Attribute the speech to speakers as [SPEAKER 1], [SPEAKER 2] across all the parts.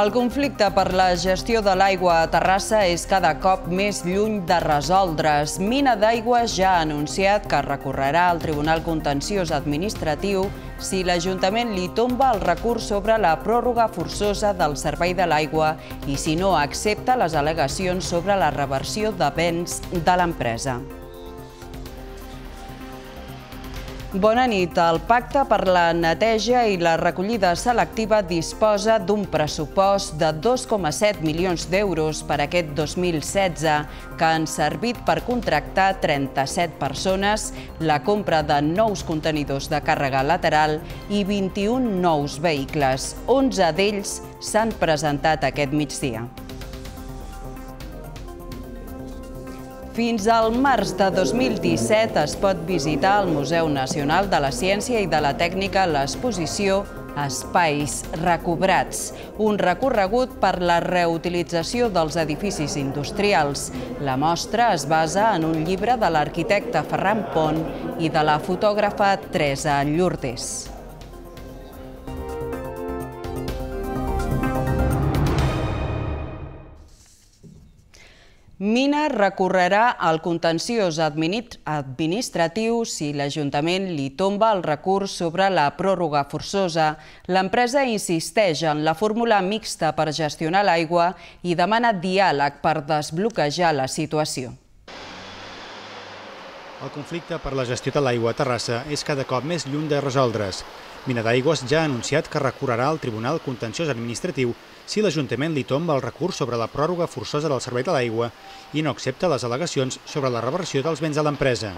[SPEAKER 1] El conflicte per la gestió de l'aigua a Terrassa és cada cop més lluny de resoldre's. Mina d'Aigua ja ha anunciat que recorrerà al Tribunal Contenciós Administratiu si l'Ajuntament li tomba el recurs sobre la pròrroga forçosa del Servei de l'Aigua i si no accepta les al·legacions sobre la reversió de béns de l'empresa. Bona nit. El Pacte per la Neteja i la Recollida Selectiva disposa d'un pressupost de 2,7 milions d'euros per aquest 2016, que han servit per contractar 37 persones, la compra de nous contenidors de càrrega lateral i 21 nous vehicles. 11 d'ells s'han presentat aquest migdia. Fins al març de 2017 es pot visitar al Museu Nacional de la Ciència i de la Tècnica l'exposició Espais recobrats, un recorregut per la reutilització dels edificis industrials. La mostra es basa en un llibre de l'arquitecte Ferran Pont i de la fotògrafa Teresa Lourdes. Mina recorrerà al contenciós administratiu si l'Ajuntament li tomba el recurs sobre la pròrroga forçosa. L'empresa insisteix en la fórmula mixta per gestionar l'aigua i demana diàleg per desbloquejar la situació.
[SPEAKER 2] El conflicte per la gestió de l'aigua a Terrassa és cada cop més lluny de resoldre's. Mina d'Aigües ja ha anunciat que recorrerà al Tribunal Contenciós Administratiu si l'Ajuntament li tomba el recurs sobre la pròrroga forçosa del servei de l'aigua i no accepta les al·legacions sobre la reversió dels béns a l'empresa.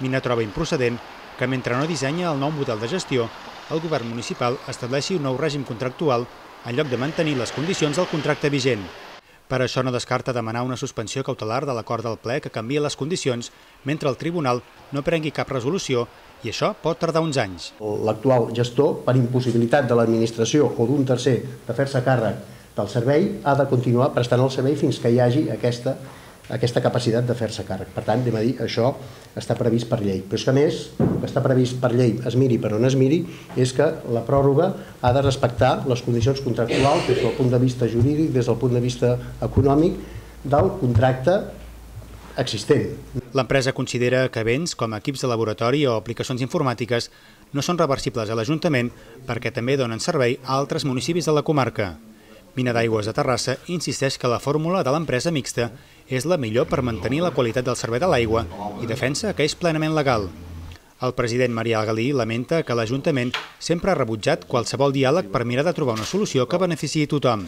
[SPEAKER 2] Mina troba improcedent que mentre no dissenya el nou model de gestió, el govern municipal estableixi un nou règim contractual en lloc de mantenir les condicions del contracte vigent. Per això no descarta demanar una suspensió cautelar de l'acord del ple que canvia les condicions mentre el tribunal no prengui cap resolució i això pot tardar uns anys. L'actual gestor, per impossibilitat de l'administració o d'un tercer de fer-se càrrec del servei, ha de continuar prestant el servei fins que hi hagi aquesta aquesta capacitat de fer-se càrrec. Per tant, hem dir, això està previst per llei. Però és que, a més, el que està previst per llei, es miri per on es miri, és que la pròrroga ha de respectar les condicions contractuals des del punt de vista jurídic, des del punt de vista econòmic, del contracte existent. L'empresa considera que béns com equips de laboratori o aplicacions informàtiques no són reversibles a l'Ajuntament perquè també donen servei a altres municipis de la comarca. Mina d'Aigües de Terrassa insisteix que la fórmula de l'empresa mixta és la millor per mantenir la qualitat del servei de l'aigua i defensa que és plenament legal. El president Marià Galí lamenta que l'Ajuntament sempre ha rebutjat qualsevol diàleg per mirar de trobar una solució que beneficiï tothom.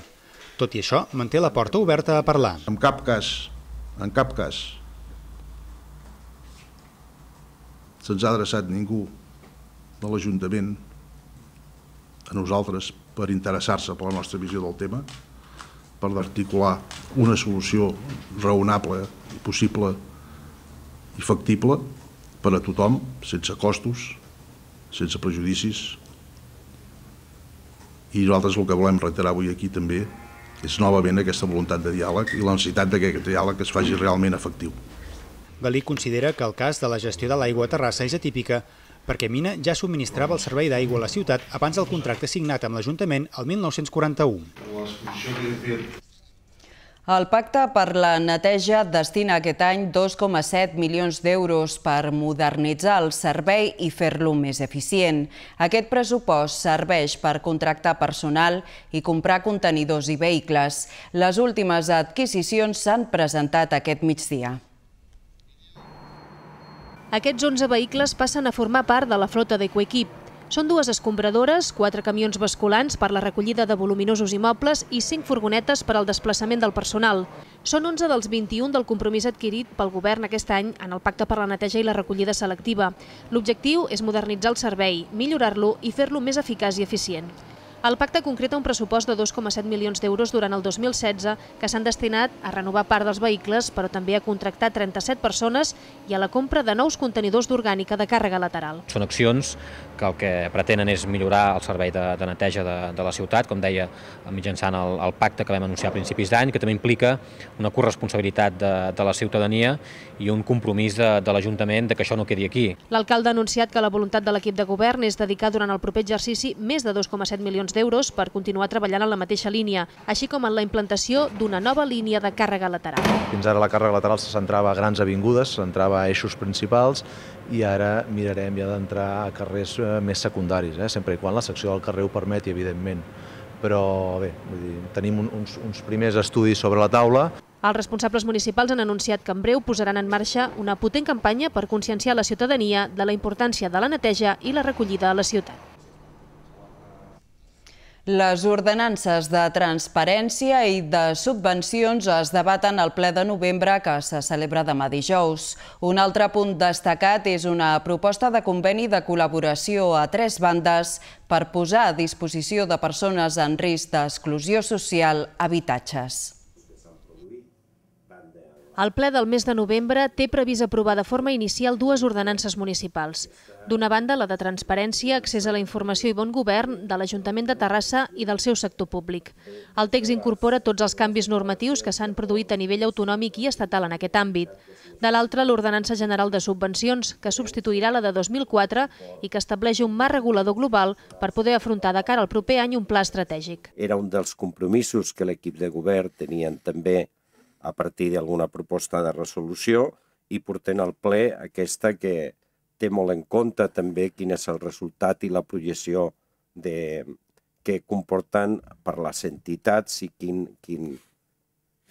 [SPEAKER 2] Tot i això, manté la porta oberta a parlar. En cap cas, en cap cas,
[SPEAKER 3] se'ns ha adreçat ningú
[SPEAKER 4] de l'Ajuntament a nosaltres per interessar-se per la nostra visió del tema, per articular una solució raonable, possible i factible per a tothom, sense costos, sense prejudicis. I nosaltres el que volem reiterar avui aquí també és novament aquesta voluntat de diàleg i la necessitat que aquest diàleg es faci realment efectiu.
[SPEAKER 2] Galí considera que el cas de la gestió de l'aigua a Terrassa és atípica perquè Mina ja subministrava el servei d'aigua a la ciutat abans del contracte signat amb l'Ajuntament el 1941.
[SPEAKER 1] El Pacte per la Neteja destina aquest any 2,7 milions d'euros per modernitzar el servei i fer-lo més eficient. Aquest pressupost serveix per contractar personal i comprar contenidors i vehicles. Les últimes adquisicions s'han presentat aquest migdia. Aquests 11 vehicles passen a formar part de la flota d'Ecoequip.
[SPEAKER 5] Són dues escombradores, quatre camions basculants per la recollida de voluminosos immobles i cinc furgonetes per al desplaçament del personal. Són 11 dels 21 del compromís adquirit pel govern aquest any en el Pacte per la Neteja i la Recollida Selectiva. L'objectiu és modernitzar el servei, millorar-lo i fer-lo més eficaç i eficient. El pacte concreta un pressupost de 2,7 milions d'euros durant el 2016 que s'han destinat a renovar part dels vehicles, però també a contractar 37 persones i a la compra de nous contenidors d'orgànica de càrrega lateral.
[SPEAKER 2] Són accions que el que pretenen és millorar el servei de, de neteja de, de la ciutat, com deia, mitjançant el, el pacte que vam anunciar a principis d'any, que també implica una corresponsabilitat de, de la ciutadania i un compromís de, de l'Ajuntament que això no quedi aquí.
[SPEAKER 5] L'alcalde ha anunciat que la voluntat de l'equip de govern és dedicar durant el proper exercici més de 2,7 milions milions d'euros per continuar treballant en la mateixa línia, així com en la implantació d'una nova línia de càrrega lateral.
[SPEAKER 2] Fins ara la càrrega lateral se centrava a grans avingudes, se centrava a eixos principals i ara mirarem ja d'entrar a carrers eh, més secundaris, eh? sempre i quan la secció del carrer ho permeti, evidentment. Però bé, vull dir, tenim uns, uns primers estudis sobre la taula.
[SPEAKER 5] Els responsables municipals han anunciat que en breu posaran en marxa una potent campanya per conscienciar la ciutadania de la importància de la neteja i la recollida a la ciutat.
[SPEAKER 1] Les ordenances de transparència i de subvencions es debaten al ple de novembre que se celebra demà dijous. Un altre punt destacat és una proposta de conveni de col·laboració a tres bandes per posar a disposició de persones en risc d'exclusió social habitatges. El ple del mes de novembre té
[SPEAKER 5] previst aprovar de forma inicial dues ordenances municipals. D'una banda, la de transparència, accés a la informació i bon govern de l'Ajuntament de Terrassa i del seu sector públic. El text incorpora tots els canvis normatius que s'han produït a nivell autonòmic i estatal en aquest àmbit. De l'altra, l'Ordenança General de Subvencions, que substituirà la de 2004 i que estableix un marc regulador global per poder afrontar de cara al proper any un pla estratègic.
[SPEAKER 2] Era un dels compromisos que l'equip de govern tenien també a partir d'alguna proposta de resolució i portant al ple aquesta que té molt en compte també quin és el resultat i la projecció de, que comporten per les entitats i quin, quin,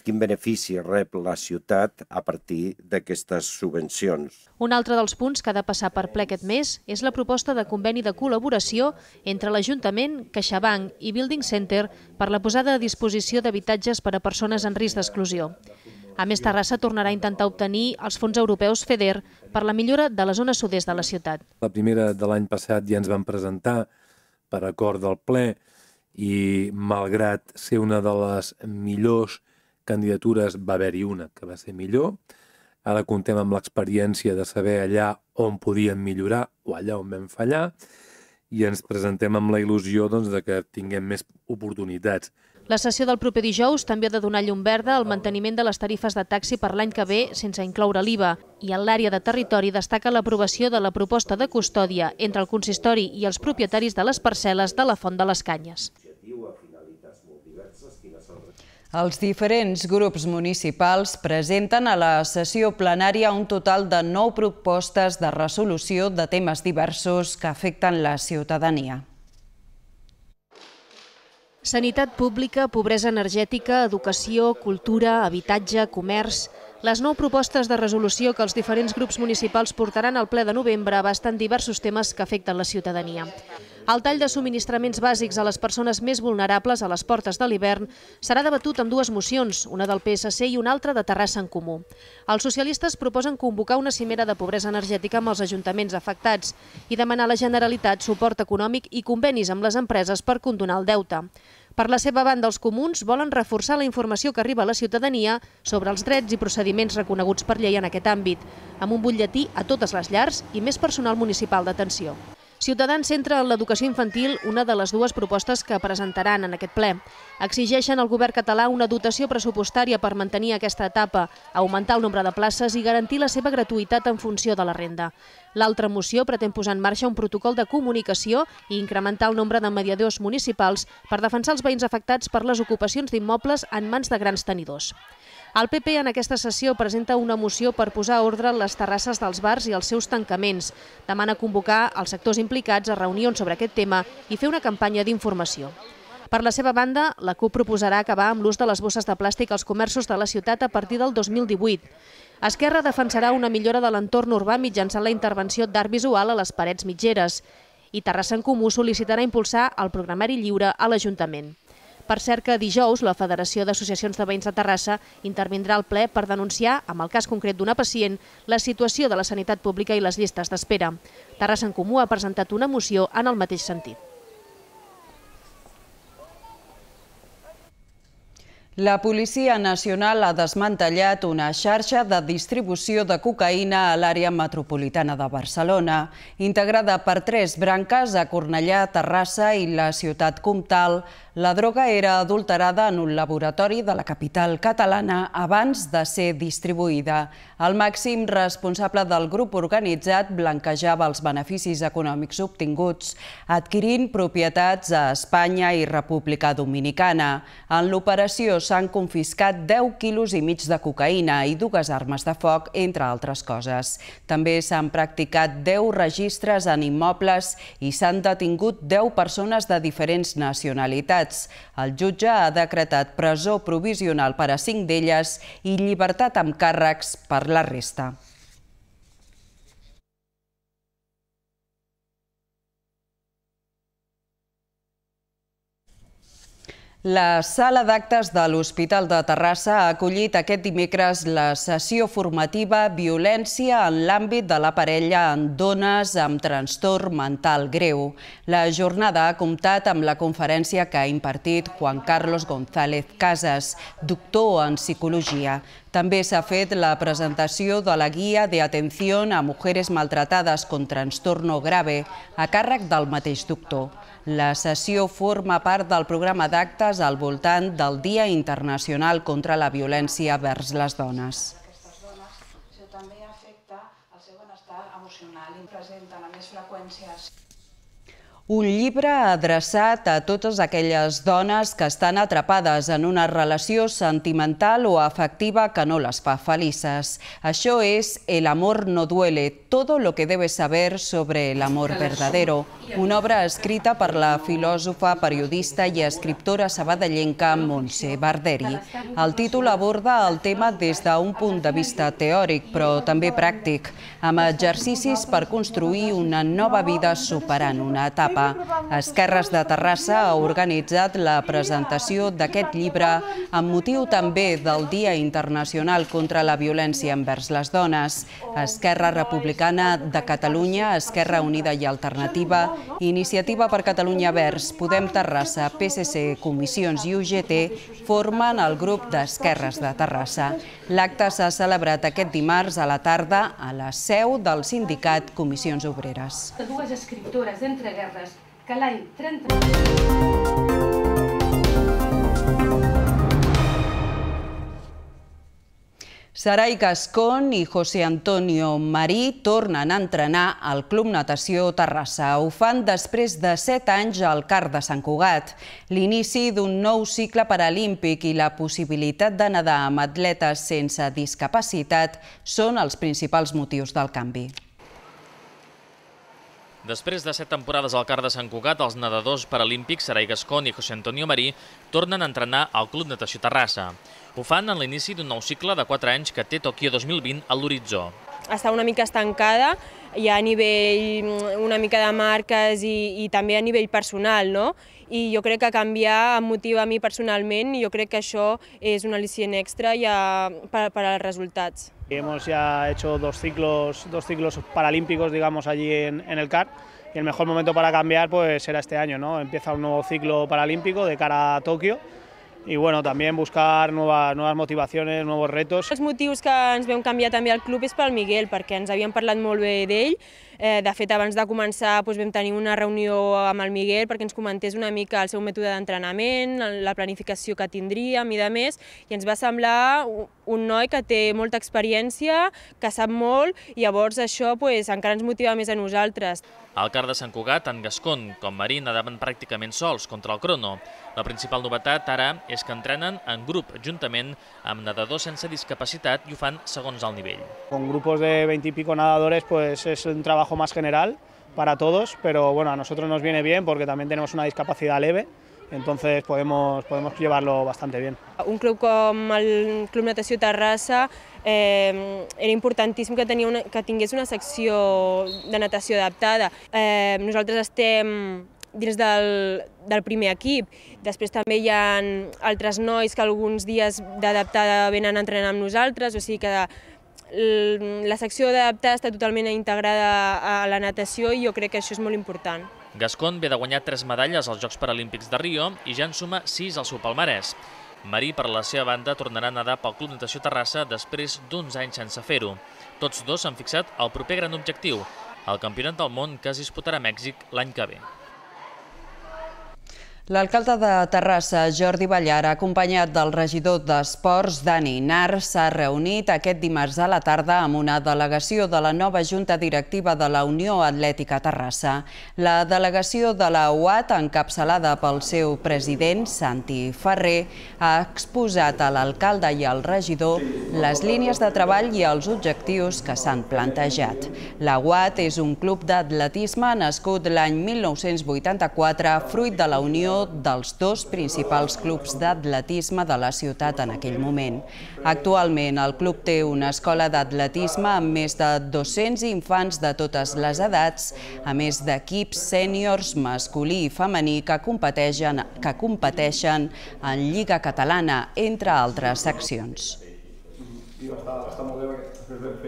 [SPEAKER 2] quin benefici rep la ciutat a partir d'aquestes subvencions.
[SPEAKER 5] Un altre dels punts que ha de passar per ple aquest mes és la proposta de conveni de col·laboració entre l'Ajuntament, CaixaBank i Building Center per la posada a disposició d'habitatges per a persones en risc d'exclusió. A més, Terrassa tornarà a intentar obtenir els fons europeus FEDER per la millora de la zona sud-est de la ciutat.
[SPEAKER 2] La primera de l'any passat ja ens van presentar per acord del ple i malgrat ser una de les millors candidatures va haver-hi una que va ser millor. Ara comptem amb l'experiència de saber allà on podíem millorar o allà on vam fallar i ens presentem amb la il·lusió doncs, de que tinguem més oportunitats.
[SPEAKER 5] La sessió del proper dijous també ha de donar llum verda al manteniment de les tarifes de taxi per l'any que ve sense incloure l'IVA. I en l'àrea de territori destaca l'aprovació de la proposta de custòdia entre el consistori i els propietaris de les parcel·les de la Font de les Canyes.
[SPEAKER 1] Els diferents grups municipals presenten a la sessió plenària un total de nou propostes de resolució de temes diversos que afecten la ciutadania.
[SPEAKER 5] Sanitat pública, pobresa energètica, educació, cultura, habitatge, comerç... Les nou propostes de resolució que els diferents grups municipals portaran al ple de novembre abasten diversos temes que afecten la ciutadania. El tall de subministraments bàsics a les persones més vulnerables a les portes de l'hivern serà debatut amb dues mocions, una del PSC i una altra de Terrassa en Comú. Els socialistes proposen convocar una cimera de pobresa energètica amb els ajuntaments afectats i demanar a la Generalitat suport econòmic i convenis amb les empreses per condonar el deute. Per la seva banda, els comuns volen reforçar la informació que arriba a la ciutadania sobre els drets i procediments reconeguts per llei en aquest àmbit, amb un butlletí a totes les llars i més personal municipal d'atenció. Ciutadans centra en l'educació infantil una de les dues propostes que presentaran en aquest ple. Exigeixen al govern català una dotació pressupostària per mantenir aquesta etapa, augmentar el nombre de places i garantir la seva gratuïtat en funció de la renda. L'altra moció pretén posar en marxa un protocol de comunicació i incrementar el nombre de mediadors municipals per defensar els veïns afectats per les ocupacions d'immobles en mans de grans tenidors. El PP en aquesta sessió presenta una moció per posar a ordre les terrasses dels bars i els seus tancaments. Demana convocar els sectors implicats a reunions sobre aquest tema i fer una campanya d'informació. Per la seva banda, la CUP proposarà acabar amb l'ús de les bosses de plàstic als comerços de la ciutat a partir del 2018. Esquerra defensarà una millora de l'entorn urbà mitjançant la intervenció d'art visual a les parets mitgeres i Terrassa en Comú sol·licitarà impulsar el programari lliure a l'Ajuntament. Per cert que dijous la Federació d'Associacions de Veïns de Terrassa intervindrà al ple per denunciar, amb el cas concret d'una pacient, la situació de la sanitat pública i les llistes d'espera. Terrassa en Comú ha presentat una moció en el
[SPEAKER 1] mateix sentit. La Policia Nacional ha desmantellat una xarxa de distribució de cocaïna a l'àrea metropolitana de Barcelona, integrada per tres branques a Cornellà, Terrassa i la ciutat Comtal. La droga era adulterada en un laboratori de la capital catalana abans de ser distribuïda. El màxim responsable del grup organitzat blanquejava els beneficis econòmics obtinguts, adquirint propietats a Espanya i República Dominicana. En l'operació s'han confiscat 10 quilos i mig de cocaïna i dues armes de foc, entre altres coses. També s'han practicat 10 registres en immobles i s'han detingut 10 persones de diferents nacionalitats. El jutge ha decretat presó provisional per a 5 d'elles i llibertat amb càrrecs per la resta. La sala d'actes de l'Hospital de Terrassa ha acollit aquest dimecres la sessió formativa Violència en l'àmbit de la parella en dones amb trastorn mental greu. La jornada ha comptat amb la conferència que ha impartit Juan Carlos González Casas, doctor en psicologia. També s'ha fet la presentació de la Guia d'Atenció a Mujeres Maltratades con Trastorno Grave a càrrec del mateix doctor. La sessió forma part del programa d'actes al voltant del Dia Internacional contra la Violència vers les Dones. També afecta el seu benestar emocional i presenten a més freqüències un llibre adreçat a totes aquelles dones que estan atrapades en una relació sentimental o afectiva que no les fa felices. Això és El amor no duele, todo lo que debes saber sobre el amor verdadero. Una obra escrita per la filòsofa, periodista i escriptora sabadellenca Montse Barderi. El títol aborda el tema des d'un punt de vista teòric, però també pràctic, amb exercicis per construir una nova vida superant una etapa Xarapa. Esquerres de Terrassa ha organitzat la presentació d'aquest llibre amb motiu també del Dia Internacional contra la Violència envers les Dones. Esquerra Republicana de Catalunya, Esquerra Unida i Alternativa, Iniciativa per Catalunya Verds, Podem Terrassa, PSC, Comissions i UGT formen el grup d'Esquerres de Terrassa. L'acte s'ha celebrat aquest dimarts a la tarda a la seu del sindicat Comissions Obreres.
[SPEAKER 5] Dues escriptores d'entreguerres
[SPEAKER 1] l'any 30... Sarai Cascón i José Antonio Marí tornen a entrenar al Club Natació Terrassa. Ho fan després de set anys al CAR de Sant Cugat. L'inici d'un nou cicle paralímpic i la possibilitat de nedar amb atletes sense discapacitat són els principals motius del canvi.
[SPEAKER 4] Després de set temporades al car de Sant Cugat, els nedadors paralímpics Sarai Gascon i José Antonio Marí tornen a entrenar al Club Natació Terrassa. Ho fan en l'inici d'un nou cicle de 4 anys que té Tokio 2020 a l'horitzó.
[SPEAKER 3] Està una mica estancada, ja a nivell una mica de marques i, i també a nivell personal, no? i jo crec que canviar em motiva a mi personalment i jo crec que això és un al·licient extra ja per, per als resultats.
[SPEAKER 2] Hemos ya hecho dos ciclos, dos ciclos paralímpicos, digamos, allí en, en el CAR y el mejor momento para cambiar pues será este año, ¿no? Empieza un nuevo ciclo paralímpico de cara a Tokio i bueno, també
[SPEAKER 3] buscar noves, noves motivacions, nous retos. Els motius que ens vam canviar també al club és pel Miguel, perquè ens havíem parlat molt bé d'ell, Eh, de fet, abans de començar doncs, vam tenir una reunió amb el Miguel perquè ens comentés una mica el seu mètode d'entrenament, la planificació que tindríem i de més, i ens va semblar un noi que té molta experiència, que sap molt, i llavors això encara ens motiva més a nosaltres.
[SPEAKER 4] Al car de Sant Cugat, en Gascon com Marín nadaven pràcticament sols contra el crono. La principal novetat ara és que entrenen en grup, juntament amb nadadors sense discapacitat i ho fan segons el nivell.
[SPEAKER 2] Con grupos de 20 y pico nadadores pues es un trabajo trabajo más general para todos, pero bueno, a nosotros nos viene bien porque también tenemos una discapacidad leve, entonces podemos, podemos llevarlo bastante bien.
[SPEAKER 3] Un club com el Club Natació Terrassa eh, era importantíssim que, tenia una, que tingués una secció de natació adaptada. Eh, nosaltres estem dins del, del primer equip. Després també hi ha altres nois que alguns dies d'adaptada venen a entrenar amb nosaltres, o sigui que la secció d'adaptar està totalment integrada a la natació i jo crec que això és molt important.
[SPEAKER 4] Gascon ve de guanyar 3 medalles als Jocs Paralímpics de Rio i ja en suma 6 al seu palmarès. Marí, per la seva banda, tornarà a nedar pel Club Natació Terrassa després d'uns anys sense fer-ho. Tots dos s'han fixat al proper gran objectiu, el Campionat del Món que es disputarà a Mèxic l'any que ve.
[SPEAKER 1] L'alcalde de Terrassa, Jordi Ballar, acompanyat del regidor d'Esports, Dani Nar, s'ha reunit aquest dimarts a la tarda amb una delegació de la nova Junta Directiva de la Unió Atlètica Terrassa. La delegació de la UAT, encapçalada pel seu president, Santi Ferrer, ha exposat a l'alcalde i al regidor les línies de treball i els objectius que s'han plantejat. La UAT és un club d'atletisme nascut l'any 1984, fruit de la Unió dels dos principals clubs d'atletisme de la ciutat en aquell moment. Actualment, el club té una escola d'atletisme amb més de 200 infants de totes les edats, a més d'equips sèniors masculí i femení que competeixen, que competeixen en Lliga Catalana, entre altres seccions.
[SPEAKER 2] Està, molt bé perquè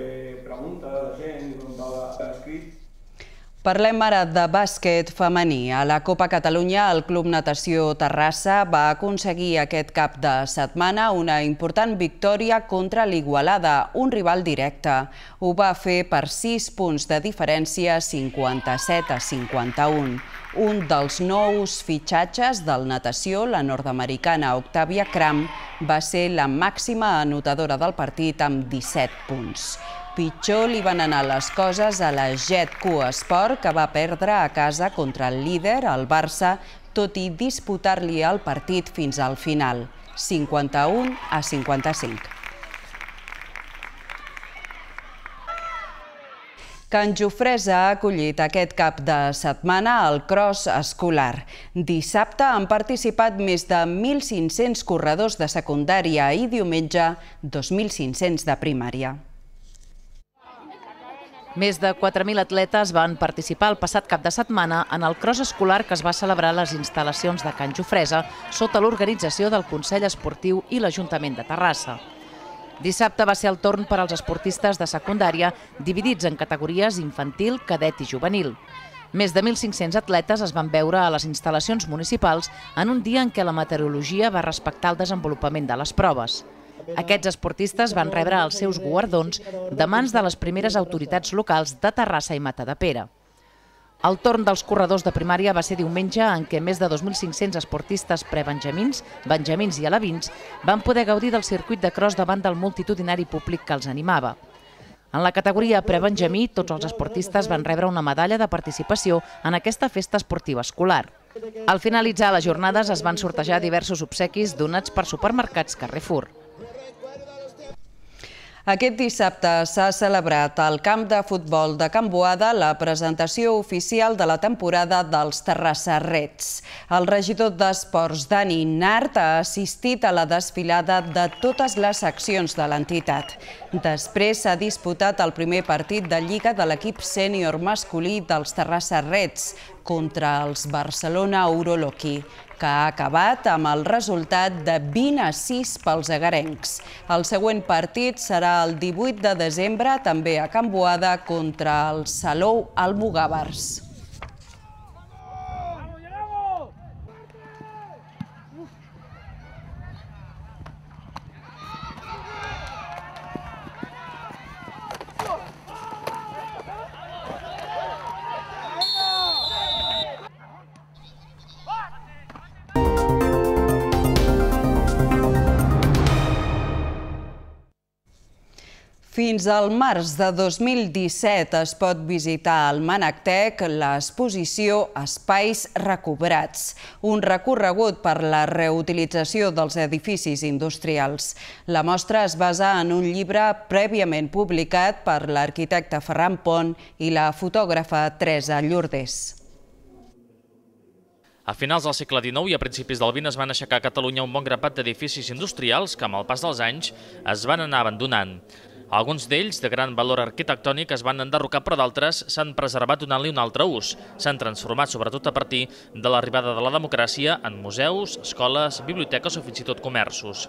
[SPEAKER 1] Parlem ara de bàsquet femení. A la Copa Catalunya, el Club Natació Terrassa va aconseguir aquest cap de setmana una important victòria contra l'Igualada, un rival directe. Ho va fer per 6 punts de diferència, 57 a 51. Un dels nous fitxatges del natació, la nord-americana Octavia Cram, va ser la màxima anotadora del partit amb 17 punts pitjor li van anar les coses a la Jet Q Esport, que va perdre a casa contra el líder, el Barça, tot i disputar-li el partit fins al final, 51 a 55. Can Jofresa ha acollit aquest cap de setmana el cross escolar. Dissabte han participat més de 1.500 corredors de secundària i diumenge 2.500 de primària.
[SPEAKER 6] Més de 4.000 atletes van participar el passat cap de setmana en el cross escolar que es va celebrar a les instal·lacions de Can Jofresa sota l'organització del Consell Esportiu i l'Ajuntament de Terrassa. Dissabte va ser el torn per als esportistes de secundària dividits en categories infantil, cadet i juvenil. Més de 1.500 atletes es van veure a les instal·lacions municipals en un dia en què la meteorologia va respectar el desenvolupament de les proves. Aquests esportistes van rebre els seus guardons de mans de les primeres autoritats locals de Terrassa i Mata de Pere. El torn dels corredors de primària va ser diumenge en què més de 2.500 esportistes prebenjamins, benjamins i alevins van poder gaudir del circuit de cross davant del multitudinari públic que els animava. En la categoria prebenjamí, tots els esportistes van rebre una medalla de participació en aquesta festa esportiva escolar. Al finalitzar les jornades es van sortejar diversos obsequis donats per supermercats Carrefour. Aquest dissabte s'ha celebrat
[SPEAKER 1] al camp de futbol de Can Boada la presentació oficial de la temporada dels Terrassa Reds. El regidor d'Esports, Dani Nart, ha assistit a la desfilada de totes les seccions de l'entitat. Després s'ha disputat el primer partit de Lliga de l'equip sènior masculí dels Terrassa Reds, contra els Barcelona Urologi, que ha acabat amb el resultat de 20 a 6 pels agarencs. El següent partit serà el 18 de desembre, també a Can Boada, contra el Salou Almogàvers. Fins al març de 2017 es pot visitar al Manactec l'exposició Espais Recobrats, un recorregut per la reutilització dels edificis industrials. La mostra es basa en un llibre prèviament publicat per l'arquitecte Ferran Pont i la fotògrafa Teresa Llordés.
[SPEAKER 4] A finals del segle XIX i a principis del XX es van aixecar a Catalunya un bon grapat d'edificis industrials que amb el pas dels anys es van anar abandonant. Alguns d'ells, de gran valor arquitectònic, es van enderrocar, però d'altres s'han preservat donant-li un altre ús. S'han transformat, sobretot a partir de l'arribada de la democràcia, en museus, escoles, biblioteques o fins i tot comerços.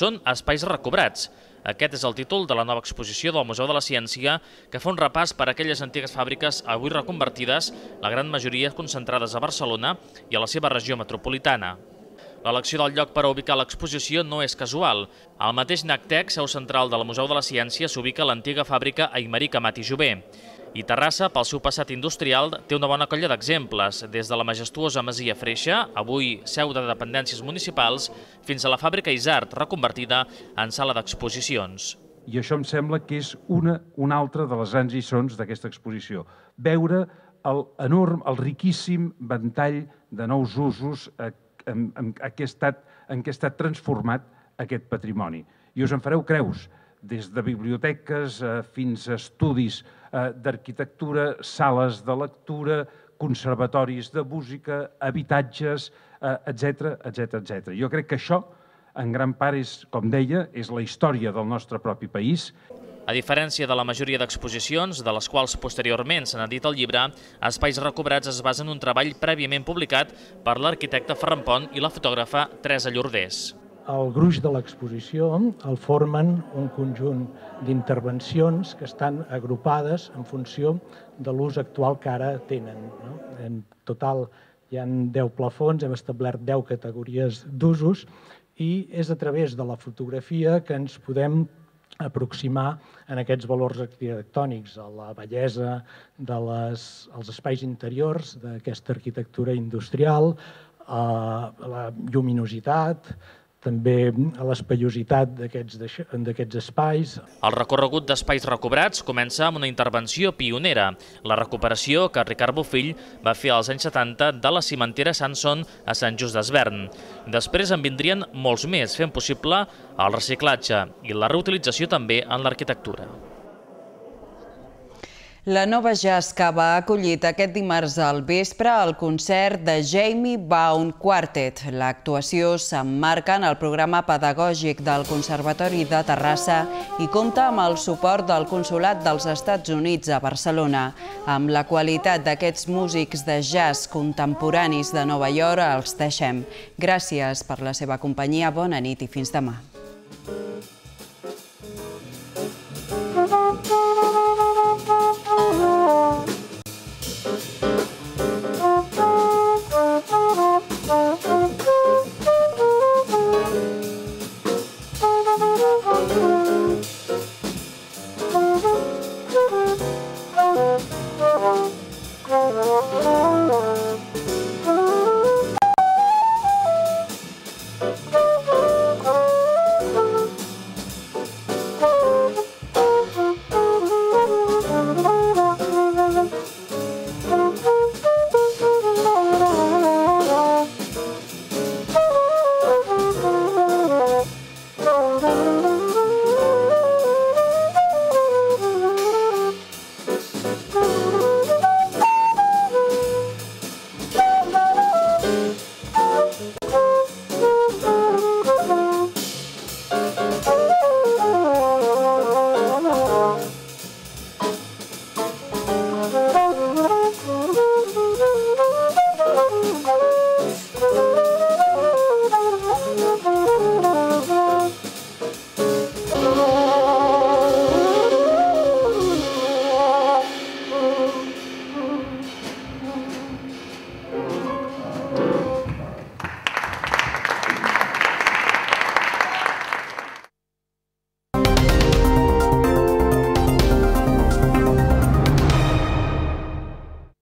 [SPEAKER 4] Són espais recobrats. Aquest és el títol de la nova exposició del Museu de la Ciència, que fa un repàs per a aquelles antigues fàbriques avui reconvertides, la gran majoria concentrades a Barcelona i a la seva regió metropolitana. L'elecció del lloc per a ubicar l'exposició no és casual. Al mateix NACTEC, seu central del Museu de la Ciència, s'ubica l'antiga fàbrica Aymerica Mati Jové. I Terrassa, pel seu passat industrial, té una bona colla d'exemples, des de la majestuosa Masia Freixa, avui seu de dependències municipals, fins a la fàbrica Isart, reconvertida en sala d'exposicions.
[SPEAKER 6] I això em sembla que és una, una altra de les grans lliçons d'aquesta exposició. Veure el enorm, el riquíssim ventall de nous usos en, en, en, què ha estat, en què ha estat transformat aquest patrimoni. I us en fareu creus, des de biblioteques eh, fins a estudis eh, d'arquitectura, sales de lectura, conservatoris de música, habitatges, etc etc etc. Jo crec que això, en gran part, és, com deia, és la història del nostre propi país.
[SPEAKER 4] A diferència de la majoria d'exposicions, de les quals posteriorment s'han dit el llibre, Espais Recobrats es basa en un treball prèviament publicat per l'arquitecte Ferran Pont i la fotògrafa Teresa Llordés.
[SPEAKER 2] El gruix de l'exposició el formen un conjunt d'intervencions que estan agrupades en funció de l'ús actual que ara tenen. No? En total hi ha 10 plafons, hem establert 10 categories d'usos i és a través de la fotografia que ens podem aproximar en aquests valors arquitectònics, a la bellesa dels de espais interiors d'aquesta arquitectura industrial, a eh, la lluminositat, també a l'espaiositat d'aquests espais.
[SPEAKER 4] El recorregut d'espais recobrats comença amb una intervenció pionera, la recuperació que Ricard Bofill va fer als anys 70 de la cimentera Sanson a Sant Just d'Esvern. Després en vindrien molts més, fent possible el reciclatge i la reutilització també en l'arquitectura.
[SPEAKER 1] La nova jasca va acollit aquest dimarts al vespre el concert de Jamie Baum Quartet. L'actuació s'emmarca en el programa pedagògic del Conservatori de Terrassa i compta amb el suport del Consolat dels Estats Units a Barcelona. Amb la qualitat d'aquests músics de jazz contemporanis de Nova York els deixem. Gràcies per la seva companyia, bona nit i fins demà.